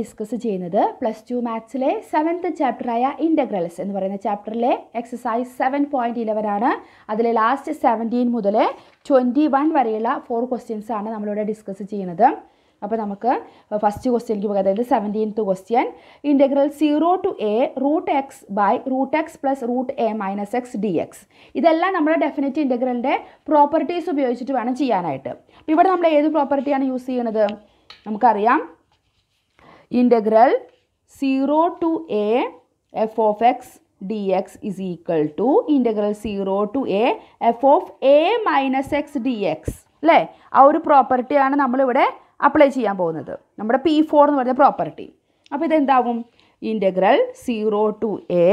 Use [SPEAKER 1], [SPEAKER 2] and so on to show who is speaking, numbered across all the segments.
[SPEAKER 1] Discuss ചെയ്യുന്നത് plus two മാത്സിലെ seventh ചാപ്റ്ററായ ഇൻ്റഗ്രൽസ് എന്ന് പറയുന്ന ചാപ്റ്ററിലെ എക്സസൈസ് സെവൻ പോയിൻ്റ് ഇലവൻ ആണ് അതിലെ ലാസ്റ്റ് സെവൻറ്റീൻ മുതൽ ട്വൻറ്റി വൺ വരെയുള്ള ഫോർ ക്വസ്റ്റ്യൻസ് ആണ് നമ്മളിവിടെ ഡിസ്കസ് ചെയ്യുന്നത് അപ്പോൾ നമുക്ക് ഫസ്റ്റ് ക്വസ്റ്റ്യനിലേക്ക് പോകാം അതായത് seventeenth question integral zero to a root x by root x plus root a minus x d x ഇതെല്ലാം നമ്മുടെ ഡെഫിനറ്റ് ഇൻ്റഗ്രലിൻ്റെ പ്രോപ്പർട്ടീസ് ഉപയോഗിച്ചിട്ട് വേണം ചെയ്യാനായിട്ട് ഇവിടെ നമ്മൾ ഏത് പ്രോപ്പർട്ടിയാണ് യൂസ് ചെയ്യുന്നത് നമുക്കറിയാം integral zero to a f of x d x is equal to integral zero to a f of a minus x d x അല്ലേ ആ ഒരു പ്രോപ്പർട്ടിയാണ് നമ്മളിവിടെ അപ്ലൈ ചെയ്യാൻ പോകുന്നത് നമ്മുടെ പി ഫോർ എന്ന് പറഞ്ഞ പ്രോപ്പർട്ടി അപ്പോൾ ഇതെന്താവും ഇൻ്റഗ്രൽ സീറോ ടു എ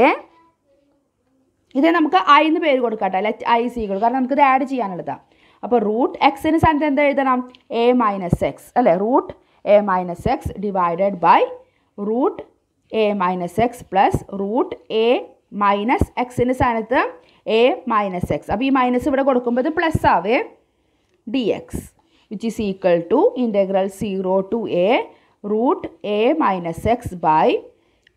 [SPEAKER 1] ഇതേ നമുക്ക് ഐ എന്ന് പേര് കൊടുക്കട്ടെ അല്ലെ ഐ സീകൾ കാരണം നമുക്കിത് ആഡ് ചെയ്യാനുള്ളതാണ് അപ്പോൾ റൂട്ട് എക്സിന് സ്ഥാനത്ത് എന്താ എഴുതണം എ മൈനസ് എക്സ് അല്ലേ root a minus x divided by root a minus x plus root a minus എക്സിന് സ്ഥാനത്ത് എ മൈനസ് എക്സ് അപ്പോൾ ഈ മൈനസ് ഇവിടെ കൊടുക്കുമ്പോൾ ഇത് പ്ലസ് ആവേ d x which is equal to integral zero to a root a minus x by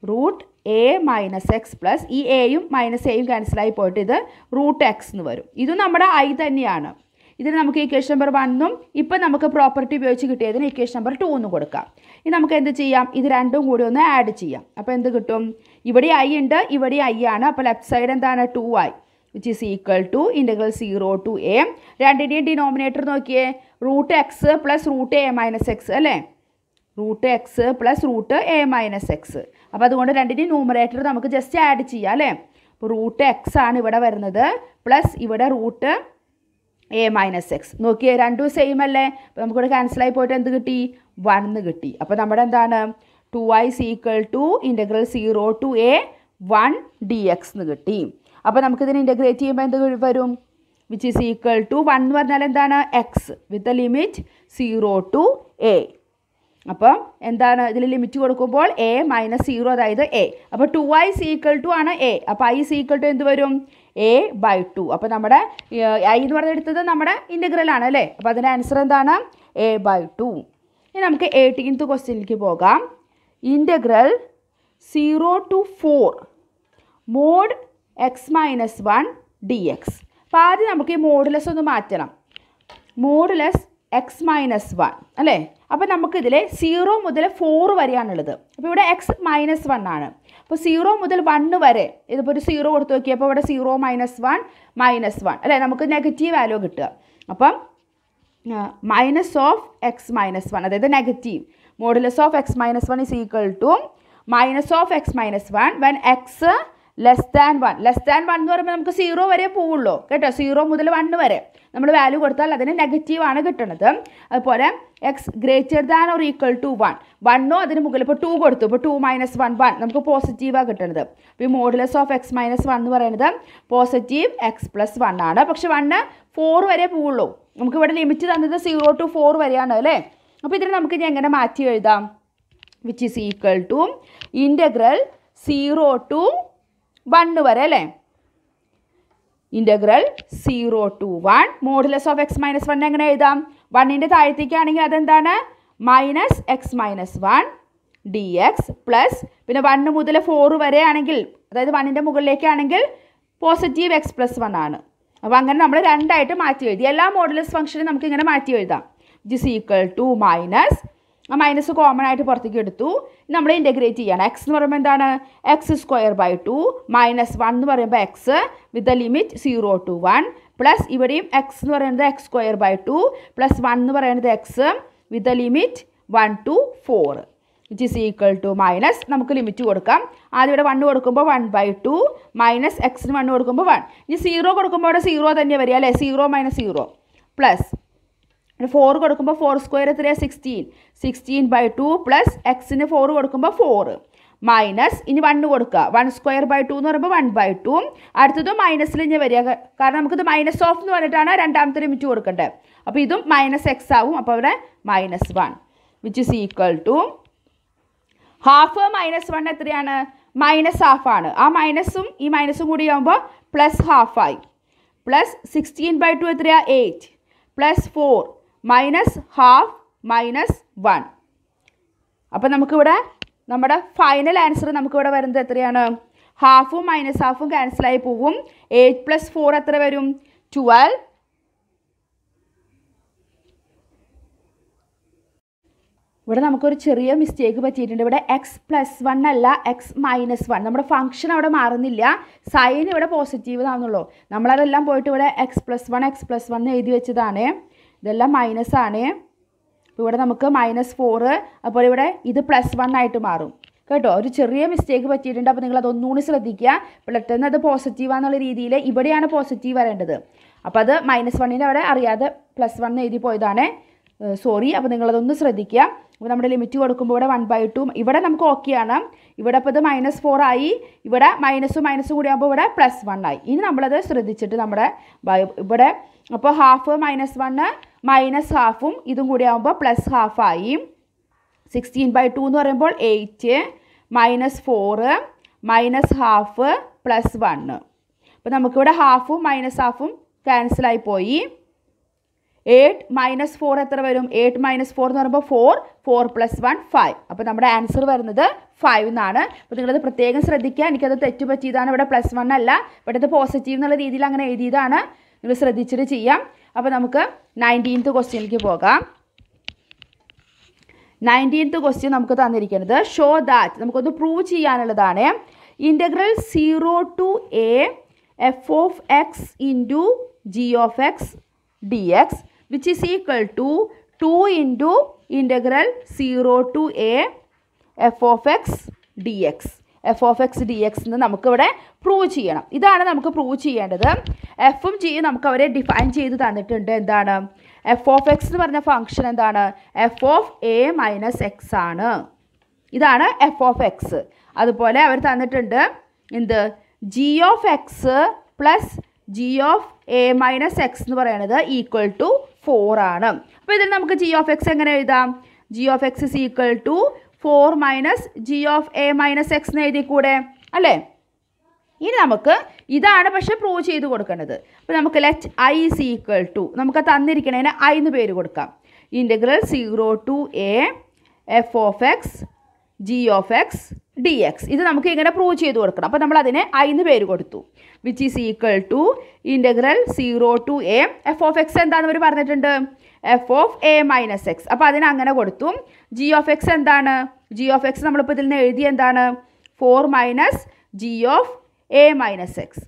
[SPEAKER 1] root a minus x plus ഈ എയും മൈനസ് എയും ക്യാൻസലായി പോയിട്ട് ഇത് റൂട്ട് എക്സ് എന്ന് വരും ഇത് നമ്മുടെ ഐ തന്നെയാണ് ഇതിന് നമുക്ക് ഇക്വേഷൻ നമ്പർ വണ്ണും ഇപ്പം നമുക്ക് പ്രോപ്പർട്ടി ഉപയോഗിച്ച് കിട്ടിയതിന് ഇക്വേഷൻ നമ്പർ ടു എന്ന് കൊടുക്കാം ഇനി നമുക്ക് എന്ത് ചെയ്യാം ഇത് രണ്ടും കൂടി ഒന്ന് ആഡ് ചെയ്യാം അപ്പോൾ എന്ത് കിട്ടും ഇവിടെ ഐ ഉണ്ട് ഇവിടെ ഐ ആണ് അപ്പോൾ ലെഫ്റ്റ് സൈഡ് എന്താണ് two I which is equal to integral zero to a രണ്ടിൻ്റെയും ഡിനോമിനേറ്റർ നോക്കിയേ root x plus root a minus x അല്ലേ root x plus root a minus x അപ്പോൾ അതുകൊണ്ട് രണ്ടിൻ്റെയും ന്യൂമറേറ്റർ നമുക്ക് ജസ്റ്റ് ആഡ് ചെയ്യാം അല്ലേ അപ്പോൾ റൂട്ട് എക്സ് ആണ് ഇവിടെ വരുന്നത് പ്ലസ് ഇവിടെ റൂട്ട് എ മൈനസ് എക്സ് നോക്കിയേ രണ്ടും സെയിം അല്ലേ അപ്പോൾ നമുക്കിവിടെ ക്യാൻസലായി പോയിട്ട് എന്ത് കിട്ടി വൺ എന്ന് കിട്ടി അപ്പോൾ നമ്മുടെ എന്താണ് two I is equal to integral zero to a one d x എന്ന് കിട്ടി അപ്പോൾ നമുക്കിതിനെ ഇൻ്റഗ്രേറ്റ് ചെയ്യുമ്പോൾ എന്ത് വരും which is equal to one എന്ന് പറഞ്ഞാൽ എന്താണ് x with a limit zero to a അപ്പം എന്താണ് ഇതിൽ ലിമിറ്റ് കൊടുക്കുമ്പോൾ എ മൈനസ് സീറോ അതായത് എ അപ്പോൾ ടു ഐ സീക്വൽ ടു ആണ് എ അപ്പോൾ ഐ സീക്വൽ ടു എന്ത് വരും എ ബൈ ടു അപ്പോൾ നമ്മുടെ ഐ എന്ന് പറഞ്ഞെടുത്തത് നമ്മുടെ ആണ് അല്ലേ അപ്പോൾ അതിൻ്റെ ആൻസർ എന്താണ് എ ബൈ ടു ഇനി നമുക്ക് എയ്റ്റീൻത്ത് ക്വസ്റ്റ്യനിലേക്ക് പോകാം integral zero to four mod x minus one d x അപ്പോൾ ആദ്യം നമുക്ക് ഈ മോഡുലസ് ഒന്ന് മാറ്റണം മോഡുലസ് എക്സ് മൈനസ് വൺ അല്ലേ അപ്പോൾ നമുക്കിതിൽ സീറോ മുതൽ ഫോർ വരെയാണുള്ളത് അപ്പോൾ ഇവിടെ എക്സ് മൈനസ് വൺ ആണ് അപ്പോൾ സീറോ മുതൽ വണ്ണ് വരെ ഇതിപ്പോൾ ഒരു സീറോ കൊടുത്ത് നോക്കിയപ്പോൾ ഇവിടെ zero minus one minus one അല്ലേ നമുക്ക് നെഗറ്റീവ് വാല്യൂ കിട്ടുക അപ്പം minus of x minus one അതായത് negative modulus of x minus one is equal to minus of x minus one when x less than one less than one എന്ന് പറയുമ്പോൾ നമുക്ക് zero വരെ പോവുള്ളൂ കേട്ടോ സീറോ മുതൽ വൺ വരെ നമ്മൾ വാല്യൂ കൊടുത്താൽ അതിന് നെഗറ്റീവാണ് കിട്ടുന്നത് അതുപോലെ x greater than or equal to one വണ്ണോ അതിന് മുകളിൽ ഇപ്പോൾ ടു കൊടുത്തു ഇപ്പോൾ ടു മൈനസ് വൺ വൺ നമുക്ക് പോസിറ്റീവാണ് കിട്ടുന്നത് ഇപ്പോൾ ഈ modulus of x minus one എന്ന് പറയുന്നത് പോസിറ്റീവ് എക്സ് പ്ലസ് വൺ ആണ് പക്ഷെ വണ്ണ് ഫോർ വരെ പോവുള്ളൂ നമുക്ക് ഇവിടെ ലിമിറ്റ് തന്നത് സീറോ ടു ഫോർ വരെയാണ് അല്ലേ അപ്പോൾ ഇതിന് നമുക്ക് ഇനി എങ്ങനെ മാറ്റി എഴുതാം which is equal to integral zero to one വരെ അല്ലേ integral zero to one modulus of x minus one എങ്ങനെ എഴുതാം വണ്ണിൻ്റെ താഴത്തേക്കാണെങ്കിൽ അതെന്താണ് minus x minus one d x plus പിന്നെ വണ്ണ് മുതൽ ഫോർ വരെ ആണെങ്കിൽ അതായത് വണ്ണിൻ്റെ മുകളിലേക്കാണെങ്കിൽ പോസിറ്റീവ് എക്സ് പ്ലസ് വൺ ആണ് അപ്പോൾ അങ്ങനെ നമ്മൾ രണ്ടായിട്ട് മാറ്റി എഴുതി എല്ലാ മോഡുലസ് ഫംഗ്ഷനും നമുക്ക് ഇങ്ങനെ മാറ്റി എഴുതാം ജിസ് ഈക്വൽ ടു മൈനസ് ആ മൈനസ് കോമൺ ആയിട്ട് പുറത്തേക്ക് എടുത്തു നമ്മൾ ഇൻറ്റഗ്രേറ്റ് ചെയ്യണം എക്സ് എന്ന് പറയുമ്പോൾ എന്താണ് x square by two minus one എന്ന് പറയുമ്പോൾ x with the limit zero to one plus ഇവിടെയും എക്സ് എന്ന് പറയുന്നത് x square by two plus one എന്ന് പറയുന്നത് x with the limit one to four which is equal to minus നമുക്ക് limit കൊടുക്കാം ആദ്യം ഇവിടെ വൺ കൊടുക്കുമ്പോൾ വൺ ബൈ ടു മൈനസ് എക്സിന് വൺ കൊടുക്കുമ്പോൾ വൺ ഇനി സീറോ കൊടുക്കുമ്പോൾ അവിടെ സീറോ തന്നെ വരിക അല്ലേ zero minus zero plus four കൊടുക്കുമ്പോൾ ഫോർ സ്ക്വയർ എത്രയാണ് sixteen sixteen by two plus എക്സിന് ഫോർ കൊടുക്കുമ്പോൾ ഫോർ മൈനസ് ഇനി വണ്ണ് കൊടുക്കുക വൺ സ്ക്വയർ ബൈ ടു എന്ന് പറയുമ്പോൾ വൺ ബൈ ടു അടുത്തത് മൈനസിൽ ഇനി വരിക കാരണം നമുക്കിത് മൈനസ് ഓഫ് എന്ന് പറഞ്ഞിട്ടാണ് രണ്ടാമത്തെ ലിമിറ്റ് കൊടുക്കേണ്ടത് അപ്പോൾ ഇതും മൈനസ് എക്സ് ആവും അപ്പോൾ അവിടെ minus one which is equal to half minus one എത്രയാണ് മൈനസ് ഹാഫ് ആണ് ആ മൈനസും ഈ മൈനസും കൂടി ആകുമ്പോൾ പ്ലസ് ഹാഫായി പ്ലസ് സിക്സ്റ്റീൻ ബൈ ടു എത്രയാണ് eight plus four minus half minus one അപ്പം നമുക്കിവിടെ നമ്മുടെ ഫൈനൽ ആൻസർ നമുക്കിവിടെ വരുന്നത് എത്രയാണ് ഹാഫും മൈനസ് ഹാഫും ക്യാൻസലായി പോവും എയ്റ്റ് പ്ലസ് ഫോർ എത്ര വരും ട്വൽവ് ഇവിടെ നമുക്കൊരു ചെറിയ മിസ്റ്റേക്ക് പറ്റിയിട്ടുണ്ട് ഇവിടെ എക്സ് പ്ലസ് വൺ അല്ല എക്സ് മൈനസ് വൺ നമ്മുടെ ഫംഗ്ഷൻ അവിടെ മാറുന്നില്ല സൈൻ ഇവിടെ പോസിറ്റീവ് ആണെന്നുള്ളൂ നമ്മളതെല്ലാം പോയിട്ട് ഇവിടെ x plus one x plus one എഴുതി വെച്ചതാണ് ഇതെല്ലാം മൈനസ് ആണ് ഇവിടെ നമുക്ക് മൈനസ് ഫോറ് അതുപോലെ ഇവിടെ ഇത് പ്ലസ് വൺ ആയിട്ട് മാറും കേട്ടോ ഒരു ചെറിയ മിസ്റ്റേക്ക് പറ്റിയിട്ടുണ്ട് അപ്പോൾ നിങ്ങൾ അതൊന്നുകൂടി ശ്രദ്ധിക്കുക പെട്ടെന്ന് അത് പോസിറ്റീവാന്നുള്ള രീതിയിൽ ഇവിടെയാണ് പോസിറ്റീവ് വരേണ്ടത് അപ്പോൾ അത് മൈനസ് വണ്ണിൻ്റെ അവിടെ അറിയാതെ പ്ലസ് വൺ എഴുതി പോയതാണ് സോറി അപ്പോൾ നിങ്ങളതൊന്ന് ശ്രദ്ധിക്കുക അപ്പോൾ നമ്മുടെ ലിമിറ്റ് കൊടുക്കുമ്പോൾ ഇവിടെ വൺ ബൈ ടു ഇവിടെ നമുക്ക് ഓക്കെയാണ് ഇവിടെ അപ്പോൾ ഇത് മൈനസ് ഫോർ ആയി ഇവിടെ മൈനസും മൈനസും കൂടി ആകുമ്പോൾ ഇവിടെ പ്ലസ് വൺ ആയി ഇനി നമ്മളത് ശ്രദ്ധിച്ചിട്ട് നമ്മുടെ ഇവിടെ അപ്പോൾ ഹാഫ് മൈനസ് വണ്ണ് മൈനസ് ഹാഫും ഇതും കൂടി ആകുമ്പോൾ പ്ലസ് ഹാഫായി സിക്സ്റ്റീൻ ബൈ ടു എന്ന് പറയുമ്പോൾ eight minus four minus half plus one അപ്പോൾ നമുക്കിവിടെ ഹാഫും മൈനസ് ഹാഫും ക്യാൻസലായി പോയി എയ്റ്റ് മൈനസ് ഫോർ എത്ര വരും എയ്റ്റ് മൈനസ് ഫോർ എന്ന് പറയുമ്പോൾ four four plus one five അപ്പോൾ നമ്മുടെ ആൻസർ വരുന്നത് ഫൈവ് എന്നാണ് അപ്പോൾ നിങ്ങളത് പ്രത്യേകം ശ്രദ്ധിക്കുക എനിക്കത് തെറ്റുപറ്റിയതാണ് ഇവിടെ പ്ലസ് വൺ അല്ല ഇവിടെ അത് പോസിറ്റീവ് എന്നുള്ള രീതിയിൽ അങ്ങനെ എഴുതിയതാണ് നിങ്ങൾ ശ്രദ്ധിച്ചിട്ട് ചെയ്യാം അപ്പോൾ നമുക്ക് നയൻറ്റീൻത്ത് ക്വസ്റ്റ്യനിലേക്ക് പോകാം നയൻറ്റീൻത്ത് ക്വസ്റ്റ്യൻ നമുക്ക് തന്നിരിക്കുന്നത് ഷോ ദാറ്റ് നമുക്കൊന്ന് പ്രൂവ് ചെയ്യാനുള്ളതാണ് integral zero to a f of x into g of x d x which is equal to two into integral zero to a f of x d x f of x d x എന്ന് നമുക്കിവിടെ prove ചെയ്യണം ഇതാണ് നമുക്ക് prove ചെയ്യേണ്ടത് എഫും ജിയും നമുക്ക് അവരെ ഡിഫൈൻ ചെയ്ത് തന്നിട്ടുണ്ട് എന്താണ് എഫ് ഓഫ് എക്സ് എന്ന് പറഞ്ഞ ഫംഗ്ഷൻ എന്താണ് f of a minus x ആണ് ഇതാണ് എഫ് ഓഫ് എക്സ് അതുപോലെ അവർ തന്നിട്ടുണ്ട് എന്ത് g of x plus g of a minus x എന്ന് പറയുന്നത് ഈക്വൽ ടു ഫോർ ആണ് അപ്പോൾ ഇതിൽ നമുക്ക് ജി ഓഫ് എക്സ് എങ്ങനെ എഴുതാം g of x is equal to four minus g of a minus x എന്ന് എഴുതിക്കൂടെ അല്ലേ ഇനി നമുക്ക് ഇതാണ് പക്ഷെ പ്രൂവ് ചെയ്ത് കൊടുക്കേണ്ടത് അപ്പോൾ നമുക്ക് let I is equal to നമുക്ക് തന്നിരിക്കണേന് ഐ എന്ന് പേര് കൊടുക്കാം integral zero to a f of x g of x d x ഇത് നമുക്ക് ഇങ്ങനെ പ്രൂവ് ചെയ്ത് കൊടുക്കണം അപ്പോൾ നമ്മൾ അതിനെ ഐ എന്ന് പേര് കൊടുത്തു which is equal to integral zero to a f of x എന്താണെന്ന് അവർ പറഞ്ഞിട്ടുണ്ട് f of a minus x അപ്പോൾ അതിനങ്ങനെ കൊടുത്തു ജി ഓഫ് എക്സ് എന്താണ് ജി ഓഫ് എക്സ് നമ്മളിപ്പോൾ ഇതിൽ നിന്ന് എഴുതിയ എന്താണ് four minus g of a minus x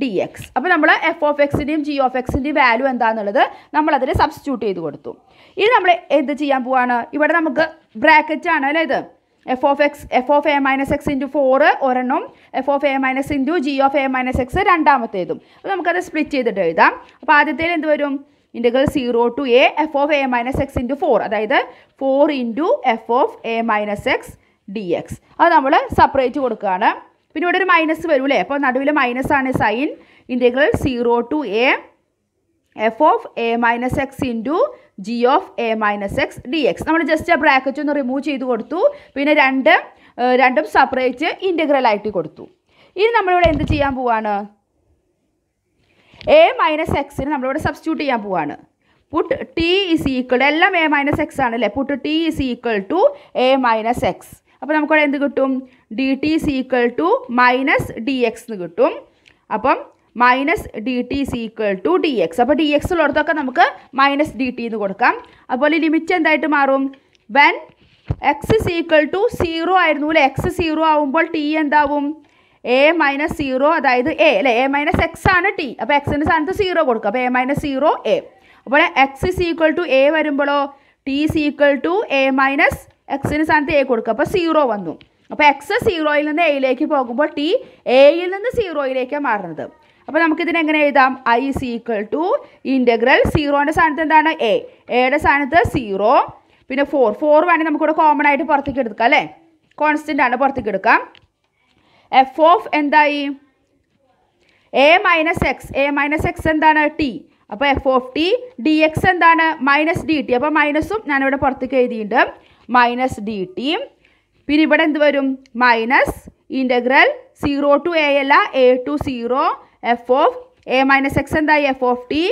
[SPEAKER 1] d x അപ്പോൾ നമ്മൾ എഫ് ഓഫ് എക്സിൻ്റെയും ജി ഓഫ് എക്സിൻ്റെയും വാല്യൂ എന്താണെന്നുള്ളത് നമ്മളതിൽ സബ്സ്റ്റിറ്റ്യൂട്ട് ചെയ്ത് കൊടുത്തു ഇനി നമ്മൾ എന്ത് ചെയ്യാൻ പോവാണ് ഇവിടെ നമുക്ക് ബ്രാക്കറ്റ് ആണ് അല്ലേ ഇത് f of x f of a minus x into four ഒരെണ്ണം f of a minus into g of a minus x രണ്ടാമത്തേതും അപ്പോൾ നമുക്കത് സ്പ്ലിറ്റ് ചെയ്തിട്ട് എഴുതാം അപ്പോൾ ആദ്യത്തേൽ എന്ത് വരും integral zero to a f of a minus x into four അതായത് four into f of a minus x d x അത് നമ്മൾ സെപ്പറേറ്റ് കൊടുക്കുകയാണ് പിന്നെ ഇവിടെ ഒരു മൈനസ് വരും അല്ലേ അപ്പോൾ നടുവിൽ മൈനസ് ആണ് sign integral zero to a f of a minus x into g of a minus x d x നമ്മൾ ജസ്റ്റ് ആ ബ്രാക്കറ്റ് ഒന്ന് റിമൂവ് ചെയ്ത് കൊടുത്തു പിന്നെ രണ്ട് രണ്ടും സെപ്പറേറ്റ് ഇൻ്റഗ്രൽ ആയിട്ട് കൊടുത്തു ഇനി നമ്മളിവിടെ എന്ത് ചെയ്യാൻ പോവാണ് എ മൈനസ് എക്സിന് നമ്മളിവിടെ സബ്സ്റ്റിറ്റ്യൂട്ട് ചെയ്യാൻ പോവാണ് പുട്ട് ടി ഇസ് ഈക്വൾ എല്ലാം എ മൈനസ് എക്സ് ആണല്ലേ put t is equal to a minus x അപ്പോൾ നമുക്കവിടെ എന്ത് കിട്ടും d t is equal to minus d x എന്ന് കിട്ടും അപ്പം minus d t is equal to d x അപ്പോൾ ഡി എക്സ് ഉള്ളിടത്തൊക്കെ നമുക്ക് മൈനസ് ഡി ടി എന്ന് കൊടുക്കാം അതുപോലെ ലിമിറ്റ് എന്തായിട്ട് മാറും when x is equal to zero ആയിരുന്നു അല്ലേ എക്സ് സീറോ ആവുമ്പോൾ ടി എന്താവും എ മൈനസ് സീറോ അതായത് എ അല്ലേ എ മൈനസ് എക്സ് ആണ് ടി അപ്പോൾ എക്സിൻ്റെ സ്ഥാനത്ത് സീറോ കൊടുക്കുക അപ്പോൾ എ മൈനസ് സീറോ എ അപ്പോൾ x is equal to a വരുമ്പോഴോ t is equal to a minus എക്സിന് സ്ഥാനത്ത് എ കൊടുക്കുക അപ്പോൾ സീറോ വന്നു അപ്പോൾ എക്സ് സീറോയിൽ നിന്ന് എയിലേക്ക് പോകുമ്പോൾ ടി എയിൽ നിന്ന് സീറോയിലേക്കാണ് മാറുന്നത് അപ്പോൾ നമുക്കിതിനെ എങ്ങനെ എഴുതാം I is equal to integral സീറോൻ്റെ സ്ഥാനത്ത് എന്താണ് എ എയുടെ സ്ഥാനത്ത് സീറോ പിന്നെ ഫോർ ഫോർ വേണമെങ്കിൽ നമുക്കിവിടെ കോമൺ ആയിട്ട് പുറത്തേക്ക് എടുക്കാം അല്ലേ കോൺസ്റ്റൻ്റ് ആണ് പുറത്തേക്ക് എടുക്കാം എഫ് ഓഫ് എന്തായി a minus x a minus x എന്താണ് ടി അപ്പോൾ f of t d x എന്താണ് മൈനസ് ഡി ടി അപ്പോൾ മൈനസും ഞാനിവിടെ പുറത്തേക്ക് എഴുതിയിട്ടുണ്ട് മൈനസ് ഡി ടി പിന്നെ ഇവിടെ എന്ത് വരും minus integral zero to a അല്ല a to zero f of a minus x എന്തായി f of t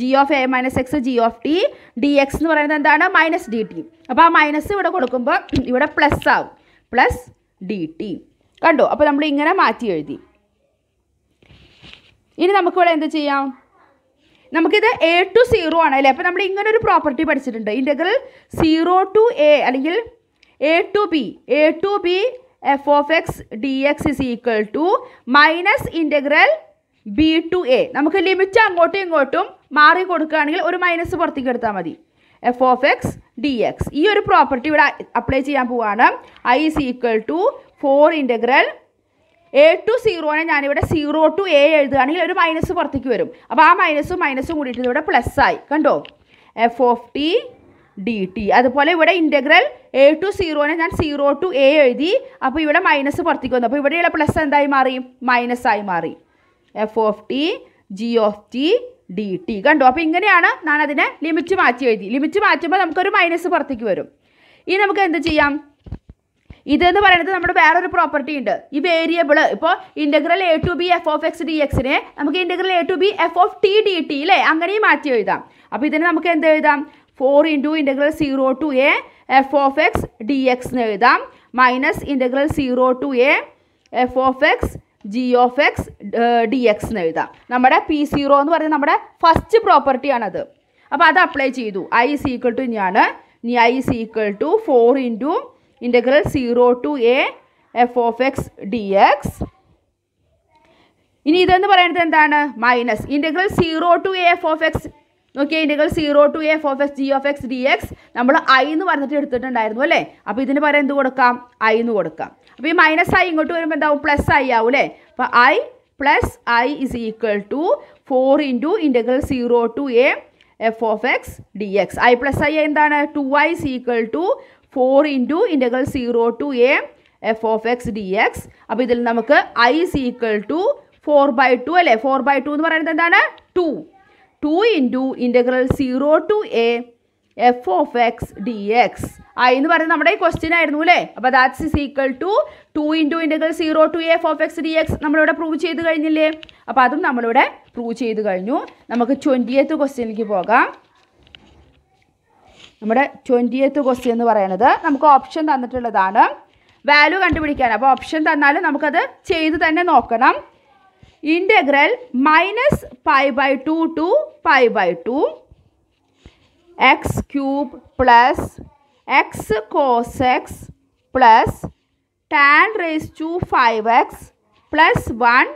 [SPEAKER 1] g of a minus x g of t d x എന്ന് പറയുന്നത് എന്താണ് മൈനസ് ഡി ടി അപ്പോൾ ആ മൈനസ് ഇവിടെ കൊടുക്കുമ്പോൾ ഇവിടെ പ്ലസ് ആവും പ്ലസ് ഡി ടി കണ്ടോ അപ്പോൾ നമ്മൾ ഇങ്ങനെ മാറ്റി എഴുതി ഇനി നമുക്കിവിടെ എന്ത് ചെയ്യാം നമുക്കിത് എ ടു സീറോ ആണ് അല്ലേ അപ്പോൾ നമ്മൾ ഇങ്ങനെ ഒരു പ്രോപ്പർട്ടി പഠിച്ചിട്ടുണ്ട് ഇൻ്റഗ്രൽ സീറോ ടു എ അല്ലെങ്കിൽ a to b a to b f of x d x is equal to minus integral b to a നമുക്ക് ലിമിറ്റ് അങ്ങോട്ടും ഇങ്ങോട്ടും മാറി കൊടുക്കുകയാണെങ്കിൽ ഒരു മൈനസ് പുറത്തേക്ക് എടുത്താൽ മതി f of x d x ഈ ഒരു പ്രോപ്പർട്ടി ഇവിടെ അപ്ലൈ ചെയ്യാൻ പോവുകയാണ് I is equal to four integral a to സീറോനെ ഞാനിവിടെ സീറോ ടു എ എഴുതുകയാണെങ്കിൽ ഒരു മൈനസ് പുറത്തേക്ക് വരും അപ്പോൾ ആ മൈനസും മൈനസും കൂടിയിട്ട് ഇവിടെ പ്ലസ് ആയി കണ്ടോ f of t d t അതുപോലെ ഇവിടെ ഇൻറ്റഗ്രൽ എ ടു സീറോനെ ഞാൻ സീറോ ടു എ എഴുതി അപ്പോൾ ഇവിടെ മൈനസ് പുറത്തേക്ക് വന്നു അപ്പോൾ ഇവിടെയുള്ള പ്ലസ് എന്തായി മാറി മൈനസ് ആയി മാറി f of t g of t d t കണ്ടു അപ്പോൾ ഇങ്ങനെയാണ് ഞാൻ അതിനെ ലിമിറ്റ് മാറ്റി എഴുതി ലിമിറ്റ് മാറ്റുമ്പോൾ നമുക്കൊരു മൈനസ് പുറത്തേക്ക് വരും ഇനി നമുക്ക് എന്ത് ചെയ്യാം ഇതെന്ന് പറയുന്നത് നമ്മുടെ വേറൊരു പ്രോപ്പർട്ടി ഉണ്ട് ഈ വേരിയബിൾ ഇപ്പോൾ integral a to b f of x d എക്സിനെ നമുക്ക് integral a to b f of t d t അല്ലേ അങ്ങനെയും മാറ്റി എഴുതാം അപ്പോൾ ഇതിനെ നമുക്ക് എന്ത് എഴുതാം four into integral zero to a f of x d x എന്ന് എഴുതാം minus integral zero to a f of x g of x d x എന്ന് എഴുതാം നമ്മുടെ പി സീറോ എന്ന് പറയുന്നത് നമ്മുടെ ഫസ്റ്റ് പ്രോപ്പർട്ടിയാണത് അപ്പോൾ അത് അപ്ലൈ ചെയ്തു ഐ സീക്വൾ ടു ഇനിയാണ് ഇനി I is equal to four into integral zero to a f of x d x ഇനി ഇതെന്ന് പറയുന്നത് എന്താണ് minus integral zero to a f of x നോക്കിയാൽ integral zero to a f of x g of x d x നമ്മൾ I എന്ന് പറഞ്ഞിട്ട് എടുത്തിട്ടുണ്ടായിരുന്നു അല്ലേ അപ്പോൾ ഇതിന് പകരം എന്ത് കൊടുക്കാം ഐ എന്ന് കൊടുക്കാം അപ്പോൾ ഈ മൈനസ് ഐ ഇങ്ങോട്ട് വരുമ്പോൾ എന്താവും പ്ലസ് ഐ ആവും അല്ലേ അപ്പോൾ I plus I is equal to four into integral zero to a f of x d x I plus I എന്താണ് two I is equal to four into integral zero to a f of x d x അപ്പോൾ ഇതിൽ നമുക്ക് I is equal to four by two അല്ലേ four by two എന്ന് പറയുന്നത് എന്താണ് two two into integral zero to a f of x d x I എന്ന് പറയുന്നത് നമ്മുടെ ഈ ക്വസ്റ്റ്യൻ ആയിരുന്നു അല്ലേ അപ്പോൾ that's is equal to two into integral zero to f of x d x നമ്മളിവിടെ പ്രൂവ് ചെയ്ത് കഴിഞ്ഞില്ലേ അപ്പോൾ അതും നമ്മളിവിടെ പ്രൂവ് ചെയ്ത് കഴിഞ്ഞു നമുക്ക് ട്വൻറ്റി എത്ത് ക്വസ്റ്റ്യനിലേക്ക് പോകാം നമ്മുടെ ട്വൻറ്റിയത്ത് ക്വസ്റ്റ്യൻ എന്ന് പറയുന്നത് നമുക്ക് ഓപ്ഷൻ തന്നിട്ടുള്ളതാണ് വാല്യൂ കണ്ടുപിടിക്കാൻ അപ്പോൾ ഓപ്ഷൻ തന്നാൽ നമുക്കത് ചെയ്ത് തന്നെ നോക്കണം integral minus pi by two to pi by two x cube plus x cos x plus tan raise to five x plus one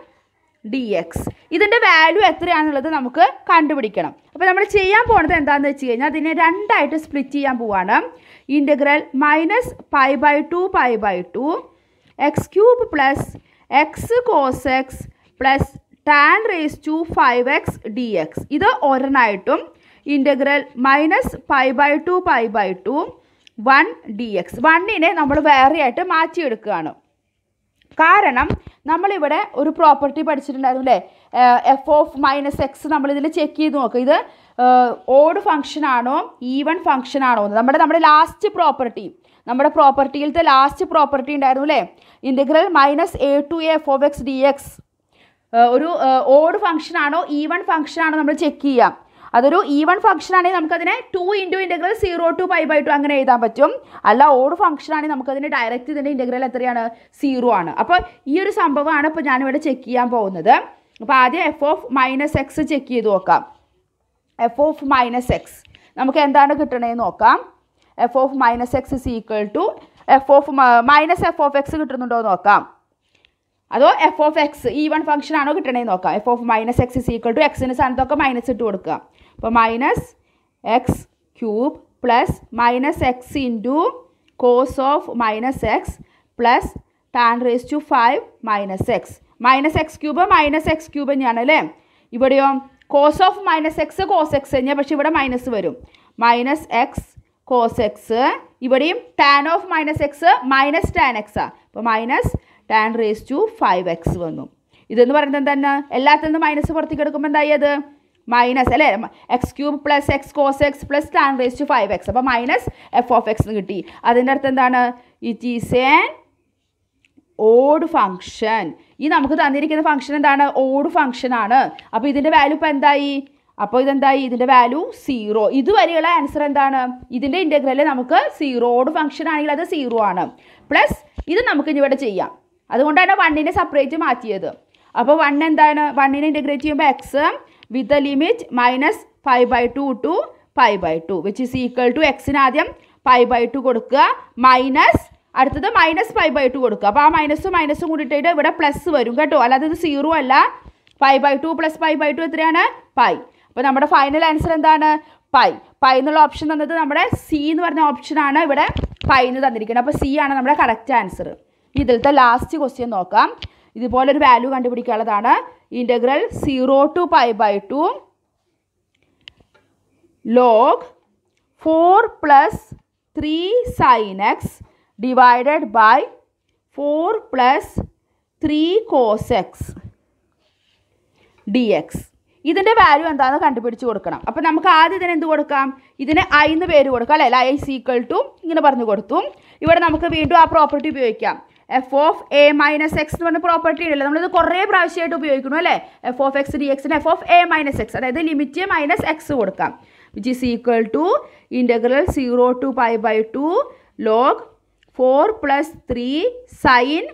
[SPEAKER 1] d x ഇതിൻ്റെ വാല്യൂ എത്രയാണുള്ളത് നമുക്ക് കണ്ടുപിടിക്കണം അപ്പോൾ നമ്മൾ ചെയ്യാൻ പോകുന്നത് എന്താണെന്ന് വെച്ച് കഴിഞ്ഞാൽ അതിനെ രണ്ടായിട്ട് സ്പ്ലിറ്റ് ചെയ്യാൻ പോവാണ് integral minus pi by two pi by two x cube plus x cos x plus tan raise to five x d x ഇത് ഒരെണ്ണമായിട്ടും integral minus pi by two pi by two one d x വണ്ണിനെ നമ്മൾ വേറെയായിട്ട് മാറ്റിയെടുക്കുകയാണ് കാരണം നമ്മളിവിടെ ഒരു property പഠിച്ചിട്ടുണ്ടായിരുന്നു അല്ലേ എഫ് ഓഫ് മൈനസ് എക്സ് നമ്മളിതിൽ ചെക്ക് ചെയ്ത് നോക്കുക ഇത് ഓഡ് ഫംഗ്ഷൻ ആണോ ഈവൺ ഫംഗ്ഷൻ ആണോ എന്ന് നമ്മുടെ നമ്മുടെ ലാസ്റ്റ് പ്രോപ്പർട്ടി നമ്മുടെ പ്രോപ്പർട്ടിയിലത്തെ ലാസ്റ്റ് പ്രോപ്പർട്ടി ഉണ്ടായിരുന്നു അല്ലേ integral minus a to f of x d x ഒരു ഓഡ് ഫംഗ്ഷൻ ആണോ ഈവൺ ഫംഗ്ഷൻ ആണോ നമ്മൾ ചെക്ക് ചെയ്യാം അതൊരു ഈവൺ ഫംഗ്ഷൻ ആണെങ്കിൽ നമുക്കതിനെ two into integral zero to five by two അങ്ങനെ എഴുതാൻ പറ്റും അല്ല ഓഡ് ഫംഗ്ഷൻ ആണെങ്കിൽ നമുക്കതിന് ഡയറക്റ്റ് ഇതിൻ്റെ ഇൻ്റഗ്രൽ എത്രയാണ് സീറോ ആണ് അപ്പോൾ ഈ ഒരു സംഭവമാണ് ഇപ്പോൾ ഞാനിവിടെ ചെക്ക് ചെയ്യാൻ പോകുന്നത് അപ്പോൾ ആദ്യം f of minus x check ചെയ്ത് നോക്കാം എഫ് ഓഫ് മൈനസ് എക്സ് നമുക്ക് എന്താണ് കിട്ടണേന്ന് നോക്കാം f of minus x is equal to f of minus f of x കിട്ടുന്നുണ്ടോ നോക്കാം അതോ f of x even function ആണോ കിട്ടണേന്ന് നോക്കാം f of minus x is equal to എക്സിന് സ്ഥാനത്തൊക്കെ മൈനസ് ഇട്ട് കൊടുക്കുക അപ്പോൾ minus x cube plus minus x into cos of minus x plus tan raise to five minus x minus x cube minus x cube തന്നെയാണ് അല്ലേ ഇവിടെയോ cos of minus x cos x തന്നെയാണ് പക്ഷെ ഇവിടെ minus വരും minus x cos x ഇവിടെയും tan of minus x minus tan x എക്സാണ് അപ്പോൾ minus tan raise to five x വന്നു ഇതെന്ന് പറയുന്നത് എന്താണ് എല്ലാത്തിൽ നിന്ന് മൈനസ് പുറത്തേക്ക് എടുക്കുമ്പോൾ എന്തായി അത് മൈനസ് അല്ലേ x cube plus x cos x plus tan raise to five x അപ്പോൾ മൈനസ് എഫ് ഓഫ് എക്സ് എന്ന് കിട്ടി അതിൻ്റെ അർത്ഥം എന്താണ് it is an odd function ഈ നമുക്ക് തന്നിരിക്കുന്ന ഫംഗ്ഷൻ എന്താണ് ഓഡ് ആണ് അപ്പോൾ ഇതിൻ്റെ വാല്യൂ ഇപ്പോൾ എന്തായി അപ്പോൾ ഇതെന്തായി ഇതിൻ്റെ വാല്യൂ സീറോ ഇതുവരെയുള്ള ആൻസർ എന്താണ് ഇതിൻ്റെ ഇൻ്റഗ്രൽ നമുക്ക് സീറോഡ് ഫംഗ്ഷൻ ആണെങ്കിൽ അത് സീറോ ആണ് പ്ലസ് ഇത് നമുക്ക് ഇവിടെ ചെയ്യാം അതുകൊണ്ടാണ് വണ്ണിനെ സെപ്പറേറ്റ് മാറ്റിയത് അപ്പോൾ വൺ എന്താണ് വണ്ണിനെ ഇൻ്റഗ്രേറ്റ് ചെയ്യുമ്പോൾ x with limit minus five by two to five by two which is equal to എക്സിന് ആദ്യം ഫൈവ് ബൈ ടു കൊടുക്കുക മൈനസ് അടുത്തത് മൈനസ് ഫൈവ് ബൈ ടു കൊടുക്കുക അപ്പോൾ ആ മൈനസും മൈനസും കൂടിയിട്ട് ഇവിടെ പ്ലസ് വരും കേട്ടോ അല്ലാതെ ഇത് സീറോ അല്ല five by two plus five by two എത്രയാണ് പൈ അപ്പോൾ നമ്മുടെ ഫൈനൽ ആൻസർ എന്താണ് പൈ പൈ എന്നുള്ള ഓപ്ഷൻ തന്നത് നമ്മുടെ സി എന്ന് പറഞ്ഞ ഓപ്ഷനാണ് ഇവിടെ പൈ എന്ന് തന്നിരിക്കുന്നത് അപ്പോൾ സി ആണ് നമ്മുടെ കറക്റ്റ് ആൻസർ ഇതിലത്തെ ലാസ്റ്റ് ക്വസ്റ്റ്യൻ നോക്കാം ഇതുപോലെ ഒരു വാല്യൂ കണ്ടുപിടിക്കാനുള്ളതാണ് integral zero to pi by two log four plus three sine x divided by 4 plus 3 cos x dx. ഇതിൻ്റെ വാല്യൂ എന്താണെന്ന് കണ്ടുപിടിച്ച് കൊടുക്കണം അപ്പോൾ നമുക്ക് ആദ്യം ഇതിന് എന്ത് കൊടുക്കാം ഇതിന് ഐ എന്ന് പേര് കൊടുക്കാം അല്ലേ ഐ സീക്വൽ ടു ഇങ്ങനെ പറഞ്ഞു കൊടുത്തു ഇവിടെ നമുക്ക് വീണ്ടും ആ പ്രോപ്പർട്ടി ഉപയോഗിക്കാം f of a minus x എന്ന് പറഞ്ഞ പ്രോപ്പർട്ടി ഉണ്ടല്ലോ നമ്മളിത് കുറേ പ്രാവശ്യമായിട്ട് ഉപയോഗിക്കുന്നു അല്ലേ എഫ് ഓഫ് എക്സ് ഡി എക്സിന് f of a minus x അതായത് ലിമിറ്റ് മൈനസ് എക്സ് കൊടുക്കാം which is equal to integral zero to pi by two log four plus three sine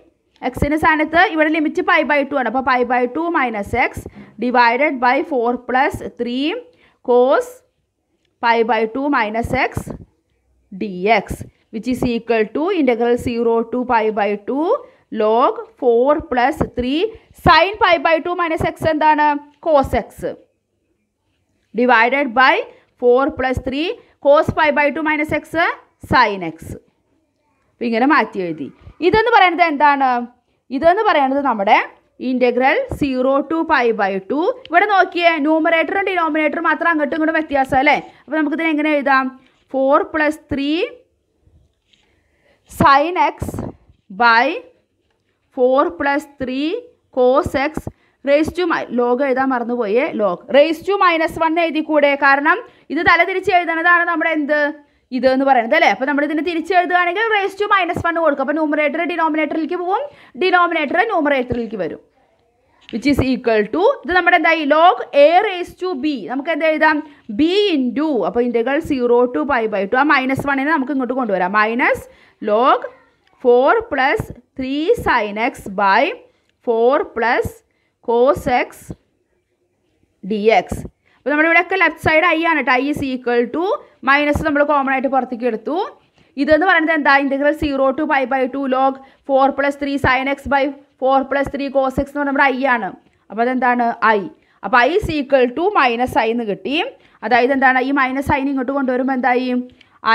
[SPEAKER 1] എക്സിന് സ്ഥാനത്ത് ഇവിടെ ലിമിറ്റ് പൈ ബൈ ടു ആണ് അപ്പോൾ pi by two minus x divided by four plus three cos pi by two minus x d x which is equal to integral zero to pi by two log four plus three sine pi by two minus x എന്താണ് cos x divided by four plus three cos pi by two minus x sine x അപ്പോൾ ഇങ്ങനെ മാറ്റി എഴുതി ഇതെന്ന് പറയുന്നത് എന്താണ് ഇതെന്ന് പറയുന്നത് നമ്മുടെ integral zero to pi by two ഇവിടെ നോക്കിയേ ന്യൂമറേറ്ററും ഡിനോമിനേറ്ററും മാത്രം അങ്ങോട്ടും ഇങ്ങോട്ടും വ്യത്യാസം അല്ലേ അപ്പോൾ നമുക്കിതിനെ എങ്ങനെ എഴുതാം four plus three sine x by four plus three cos x raise to my log എഴുതാൻ മറന്നുപോയേ log raise to minus one എഴുതി കൂടെ കാരണം ഇത് തലതിരിച്ച് എഴുതുന്നതാണ് നമ്മുടെ എന്ത് ഇത് എന്ന് പറയുന്നത് അല്ലേ അപ്പോൾ നമ്മൾ ഇതിനെ എഴുതുകയാണെങ്കിൽ റേസ് ടു മൈനസ് വൺ കൊടുക്കും അപ്പോൾ ന്യൂമറേറ്റർ ഡിനോമിനേറ്ററിലേക്ക് പോവും ഡിനോമിനേറ്റർ ന്യൂമറേറ്ററിലേക്ക് വരും വിച്ച് ഈസ് ഈക്വൽ ടു ഇത് നമ്മുടെ എന്തായി log a raise to b നമുക്ക് എന്താ എഴുതാം ബി ടു അപ്പോൾ integral zero to pi by two ആ മൈനസ് വണ്ണിന് നമുക്ക് ഇങ്ങോട്ട് കൊണ്ടുവരാം minus log four plus three sine x by four plus cos x d x അപ്പോൾ നമ്മുടെ ഇവിടെയൊക്കെ ലെഫ്റ്റ് സൈഡ് ഐ ആണ് കേട്ടോ I is equal to minus നമ്മൾ കോമൺ ആയിട്ട് പുറത്തേക്ക് എടുത്തു ഇതെന്ന് പറയുന്നത് എന്താ integral zero to five by two log four plus three sine x by four plus three cos x എന്ന് പറഞ്ഞാൽ നമ്മുടെ ഐ ആണ് അപ്പോൾ അതെന്താണ് ഐ അപ്പോൾ I is equal to minus I എന്ന് കിട്ടി അതായത് എന്താണ് ഈ മൈനസ് ഐന് ഇങ്ങോട്ട് കൊണ്ടുവരുമ്പോൾ എന്തായി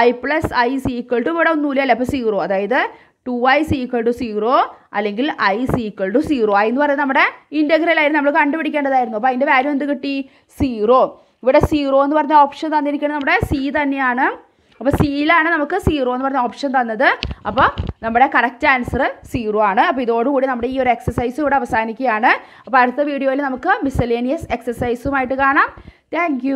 [SPEAKER 1] I plus I is equal to ഇവിടെ ഒന്നുമില്ല അല്ലേ അപ്പോൾ സീറോ അതായത് two y is to zero അല്ലെങ്കിൽ I is equal to zero I എന്ന് പറയുന്നത് നമ്മുടെ ഇൻ്റഗ്രൽ ആയിരുന്നു നമ്മൾ കണ്ടുപിടിക്കേണ്ടതായിരുന്നു അപ്പോൾ അതിൻ്റെ വാല്യൂ എന്ത് കിട്ടി സീറോ ഇവിടെ സീറോ എന്ന് പറഞ്ഞ ഓപ്ഷൻ തന്നിരിക്കുന്നത് നമ്മുടെ സി തന്നെയാണ് അപ്പോൾ സിയിലാണ് നമുക്ക് സീറോ എന്ന് പറഞ്ഞ ഓപ്ഷൻ തന്നത് അപ്പോൾ നമ്മുടെ കറക്റ്റ് ആൻസർ സീറോ ആണ് അപ്പോൾ ഇതോടുകൂടി നമ്മുടെ ഈ ഒരു എക്സസൈസ് ഇവിടെ അവസാനിക്കുകയാണ് അപ്പോൾ അടുത്ത വീഡിയോയിൽ നമുക്ക് മിസലേനിയസ് എക്സസൈസുമായിട്ട് കാണാം താങ്ക്